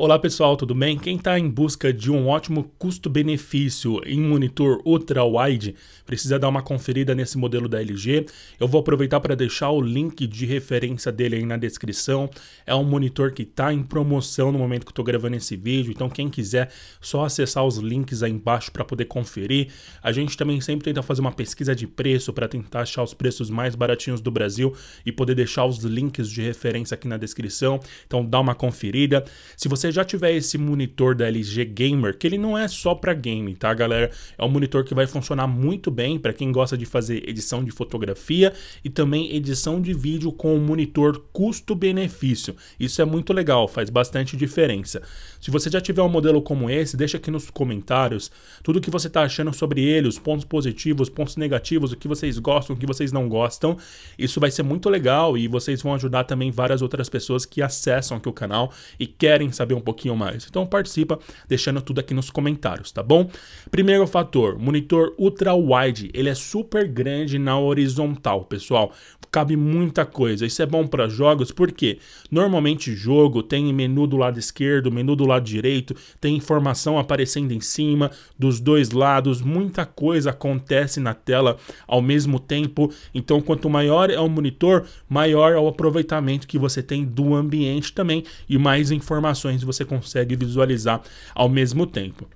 Olá pessoal, tudo bem? Quem está em busca de um ótimo custo-benefício em monitor ultra-wide precisa dar uma conferida nesse modelo da LG. Eu vou aproveitar para deixar o link de referência dele aí na descrição. É um monitor que está em promoção no momento que estou gravando esse vídeo, então quem quiser só acessar os links aí embaixo para poder conferir. A gente também sempre tenta fazer uma pesquisa de preço para tentar achar os preços mais baratinhos do Brasil e poder deixar os links de referência aqui na descrição. Então dá uma conferida. Se você você já tiver esse monitor da LG Gamer, que ele não é só para game, tá, galera? É um monitor que vai funcionar muito bem para quem gosta de fazer edição de fotografia e também edição de vídeo com um monitor custo-benefício. Isso é muito legal, faz bastante diferença. Se você já tiver um modelo como esse, deixa aqui nos comentários tudo o que você está achando sobre ele, os pontos positivos, pontos negativos, o que vocês gostam, o que vocês não gostam. Isso vai ser muito legal e vocês vão ajudar também várias outras pessoas que acessam aqui o canal e querem saber um pouquinho mais. Então participa deixando tudo aqui nos comentários, tá bom? Primeiro fator, monitor ultra wide, ele é super grande na horizontal, pessoal cabe muita coisa. Isso é bom para jogos porque normalmente jogo tem menu do lado esquerdo, menu do lado direito, tem informação aparecendo em cima, dos dois lados, muita coisa acontece na tela ao mesmo tempo. Então, quanto maior é o monitor, maior é o aproveitamento que você tem do ambiente também e mais informações você consegue visualizar ao mesmo tempo.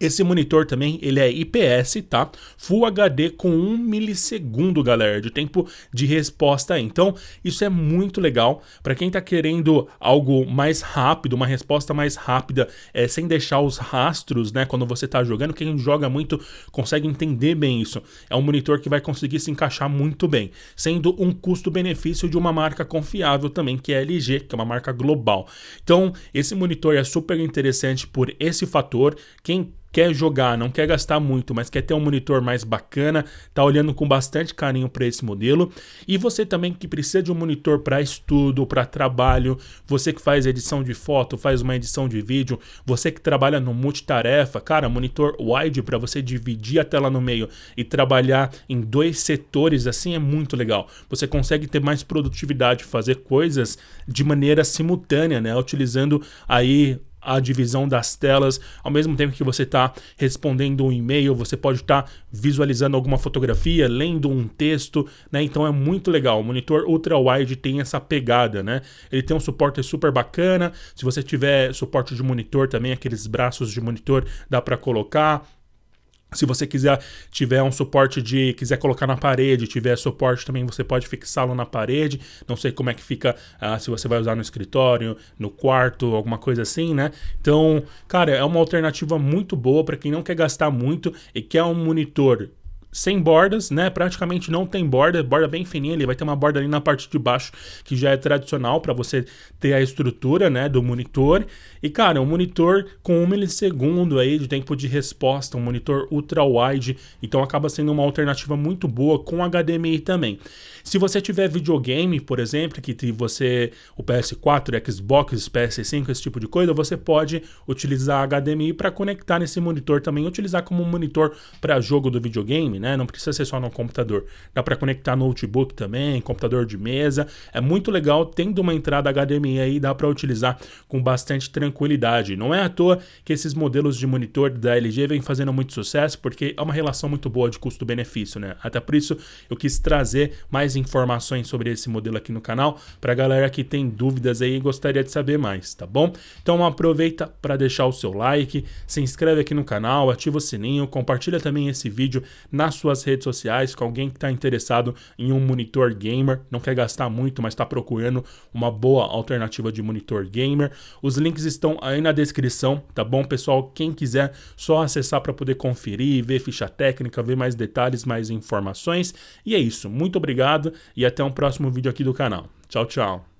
Esse monitor também, ele é IPS, tá? Full HD com 1 milissegundo, galera, de tempo de resposta. Então, isso é muito legal para quem tá querendo algo mais rápido, uma resposta mais rápida, é, sem deixar os rastros, né, quando você tá jogando. Quem joga muito consegue entender bem isso. É um monitor que vai conseguir se encaixar muito bem, sendo um custo-benefício de uma marca confiável também, que é LG, que é uma marca global. Então, esse monitor é super interessante por esse fator. Quem quer jogar, não quer gastar muito, mas quer ter um monitor mais bacana, tá olhando com bastante carinho para esse modelo. E você também que precisa de um monitor para estudo, para trabalho, você que faz edição de foto, faz uma edição de vídeo, você que trabalha no multitarefa, cara, monitor wide para você dividir a tela no meio e trabalhar em dois setores assim é muito legal. Você consegue ter mais produtividade, fazer coisas de maneira simultânea, né, utilizando aí a divisão das telas. Ao mesmo tempo que você está respondendo um e-mail, você pode estar tá visualizando alguma fotografia, lendo um texto, né? Então é muito legal. O monitor ultra-wide tem essa pegada, né? Ele tem um suporte super bacana. Se você tiver suporte de monitor também, aqueles braços de monitor dá para colocar. Se você quiser, tiver um suporte de, quiser colocar na parede, tiver suporte também, você pode fixá-lo na parede. Não sei como é que fica, ah, se você vai usar no escritório, no quarto, alguma coisa assim, né? Então, cara, é uma alternativa muito boa para quem não quer gastar muito e quer um monitor sem bordas, né? Praticamente não tem borda, borda bem fininha, ele vai ter uma borda ali na parte de baixo que já é tradicional para você ter a estrutura, né, do monitor. E cara, um monitor com um milissegundo aí de tempo de resposta, um monitor ultra wide, então acaba sendo uma alternativa muito boa com HDMI também. Se você tiver videogame, por exemplo, que você o PS4, Xbox, PS5, esse tipo de coisa, você pode utilizar HDMI para conectar nesse monitor também, utilizar como monitor para jogo do videogame, né? né? Não precisa ser só no computador. Dá para conectar notebook também, computador de mesa. É muito legal, tendo uma entrada HDMI aí, dá para utilizar com bastante tranquilidade. Não é à toa que esses modelos de monitor da LG vêm fazendo muito sucesso, porque é uma relação muito boa de custo-benefício, né? Até por isso eu quis trazer mais informações sobre esse modelo aqui no canal para a galera que tem dúvidas aí e gostaria de saber mais, tá bom? Então aproveita para deixar o seu like, se inscreve aqui no canal, ativa o sininho, compartilha também esse vídeo na suas redes sociais com alguém que está interessado em um monitor gamer, não quer gastar muito, mas está procurando uma boa alternativa de monitor gamer. Os links estão aí na descrição, tá bom, pessoal? Quem quiser só acessar para poder conferir, ver ficha técnica, ver mais detalhes, mais informações. E é isso. Muito obrigado e até um próximo vídeo aqui do canal. Tchau, tchau.